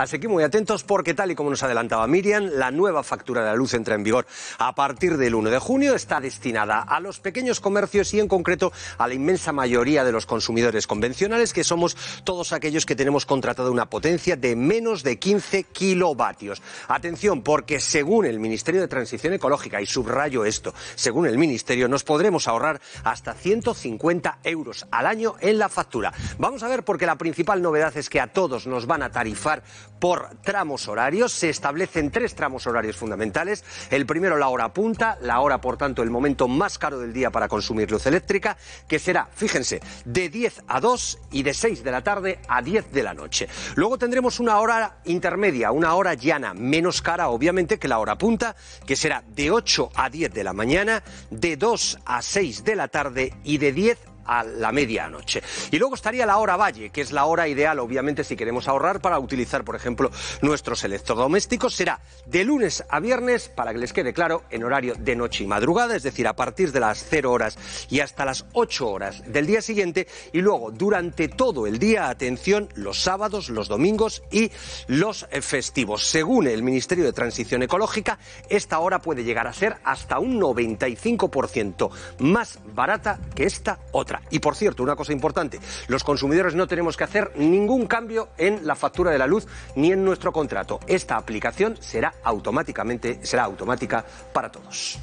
Así que muy atentos porque tal y como nos adelantaba Miriam, la nueva factura de la luz entra en vigor a partir del 1 de junio, está destinada a los pequeños comercios y en concreto a la inmensa mayoría de los consumidores convencionales que somos todos aquellos que tenemos contratado una potencia de menos de 15 kilovatios. Atención porque según el Ministerio de Transición Ecológica, y subrayo esto, según el Ministerio nos podremos ahorrar hasta 150 euros al año en la factura. Vamos a ver porque la principal novedad es que a todos nos van a tarifar por tramos horarios. Se establecen tres tramos horarios fundamentales. El primero, la hora punta, la hora, por tanto, el momento más caro del día para consumir luz eléctrica, que será, fíjense, de 10 a 2 y de 6 de la tarde a 10 de la noche. Luego tendremos una hora intermedia, una hora llana, menos cara, obviamente, que la hora punta, que será de 8 a 10 de la mañana, de 2 a 6 de la tarde y de 10 a la medianoche. Y luego estaría la hora valle, que es la hora ideal, obviamente, si queremos ahorrar para utilizar, por ejemplo, nuestros electrodomésticos. Será de lunes a viernes, para que les quede claro, en horario de noche y madrugada, es decir, a partir de las 0 horas y hasta las 8 horas del día siguiente. Y luego, durante todo el día, atención, los sábados, los domingos y los festivos. Según el Ministerio de Transición Ecológica, esta hora puede llegar a ser hasta un 95% más barata que esta otra. Y por cierto, una cosa importante, los consumidores no tenemos que hacer ningún cambio en la factura de la luz ni en nuestro contrato. Esta aplicación será automáticamente será automática para todos.